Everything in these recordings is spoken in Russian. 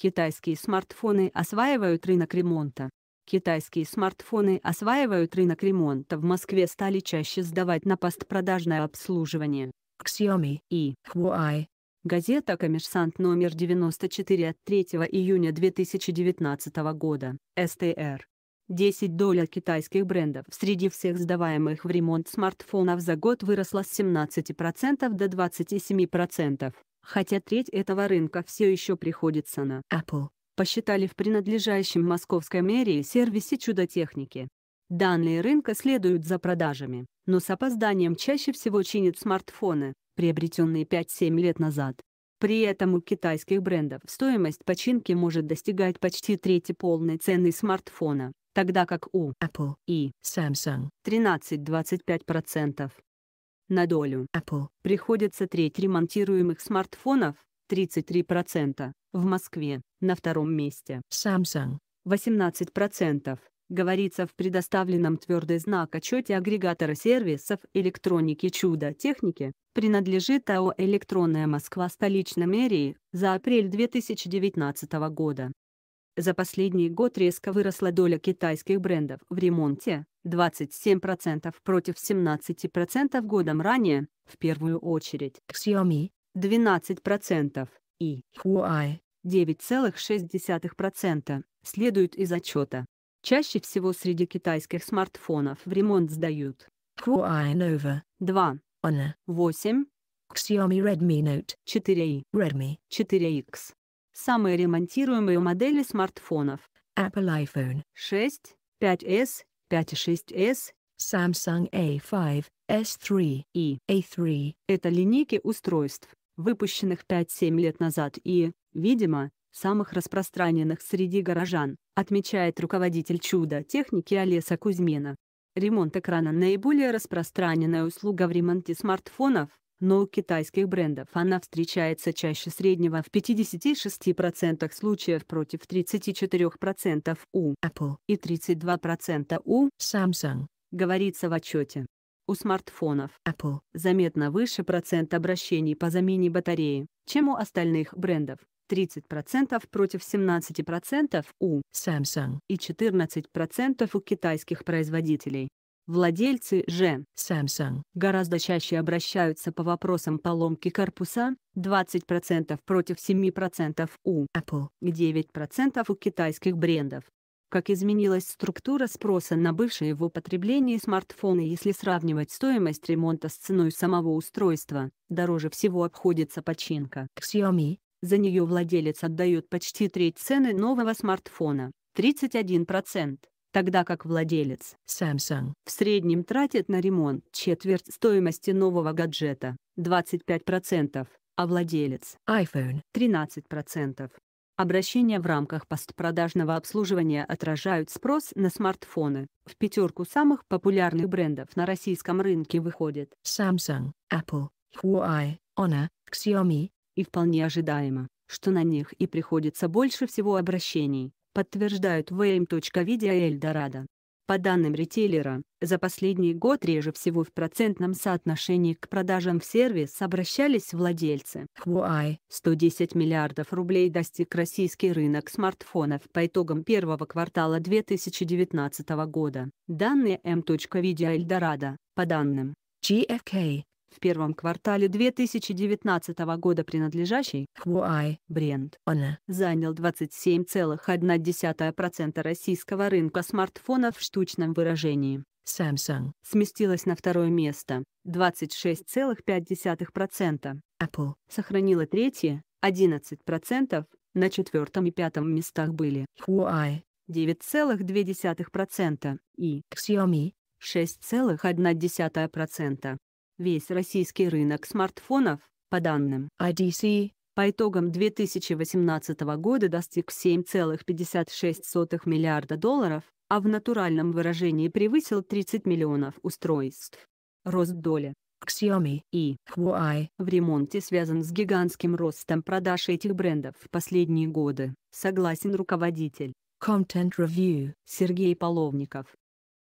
Китайские смартфоны осваивают рынок ремонта. Китайские смартфоны осваивают рынок ремонта в Москве стали чаще сдавать на постпродажное обслуживание. Xiaomi и Huawei. Газета «Коммерсант» номер 94 от 3 июня 2019 года, СТР. 10 доля китайских брендов среди всех сдаваемых в ремонт смартфонов за год выросла с 17% до 27% хотя треть этого рынка все еще приходится на Apple, посчитали в принадлежащем московской мэрии сервисе чудо техники. Данные рынка следуют за продажами, но с опозданием чаще всего чинят смартфоны, приобретенные 5-7 лет назад. При этом у китайских брендов стоимость починки может достигать почти трети полной цены смартфона, тогда как у Apple и Samsung 13-25%. На долю Apple приходится треть ремонтируемых смартфонов, 33%, в Москве, на втором месте. Samsung 18%, говорится в предоставленном твердый знак отчете агрегатора сервисов электроники «Чудо техники», принадлежит АО «Электронная Москва» столичной мэрии за апрель 2019 года. За последний год резко выросла доля китайских брендов в ремонте, 27% против 17% годом ранее, в первую очередь Xiaomi 12% и Huawei 9,6% Следует из отчета. Чаще всего среди китайских смартфонов в ремонт сдают Huawei Nova 2, Honor 8, Xiaomi Redmi Note 4 и Redmi 4X, Самые ремонтируемые модели смартфонов. Apple iPhone 6, 5s, 5.6s, Samsung A5, S3 и A3. Это линейки устройств, выпущенных 5-7 лет назад и, видимо, самых распространенных среди горожан, отмечает руководитель чуда техники Олеса Кузьмина. Ремонт экрана – наиболее распространенная услуга в ремонте смартфонов, но у китайских брендов она встречается чаще среднего в 56% случаев против 34% у Apple и 32% у Samsung, говорится в отчете. У смартфонов Apple заметно выше процент обращений по замене батареи, чем у остальных брендов. 30% против 17% у Samsung и 14% у китайских производителей. Владельцы же Samsung гораздо чаще обращаются по вопросам поломки корпуса, 20% против 7% у Apple, и 9% у китайских брендов. Как изменилась структура спроса на бывшее в употреблении смартфоны, если сравнивать стоимость ремонта с ценой самого устройства, дороже всего обходится починка. Xiaomi. За нее владелец отдает почти треть цены нового смартфона, 31% тогда как владелец Samsung в среднем тратит на ремонт четверть стоимости нового гаджета 25%, а владелец iPhone 13%. Обращения в рамках постпродажного обслуживания отражают спрос на смартфоны. В пятерку самых популярных брендов на российском рынке выходят Samsung, Apple, Huawei, Honor, Xiaomi. И вполне ожидаемо, что на них и приходится больше всего обращений подтверждают vm.видео По данным ритейлера, за последний год реже всего в процентном соотношении к продажам в сервис обращались владельцы. Huawei. 110 миллиардов рублей достиг российский рынок смартфонов по итогам первого квартала 2019 года. Данные M.Видео эм по данным GFK, в первом квартале 2019 года принадлежащий Huawei бренд One занял 27,1% российского рынка смартфонов в штучном выражении. Samsung сместилась на второе место 26,5%. Apple сохранила третье 11%, на четвертом и пятом местах были Huawei 9,2% и Xiaomi 6,1%. Весь российский рынок смартфонов, по данным IDC, а по итогам 2018 года достиг 7,56 миллиарда долларов, а в натуральном выражении превысил 30 миллионов устройств. Рост доли Xiaomi и Huawei в ремонте связан с гигантским ростом продаж этих брендов в последние годы, согласен руководитель Content Review Сергей Половников.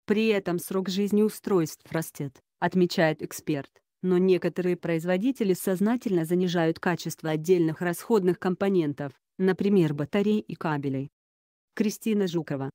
При этом срок жизни устройств растет отмечает эксперт. Но некоторые производители сознательно занижают качество отдельных расходных компонентов, например, батарей и кабелей. Кристина Жукова,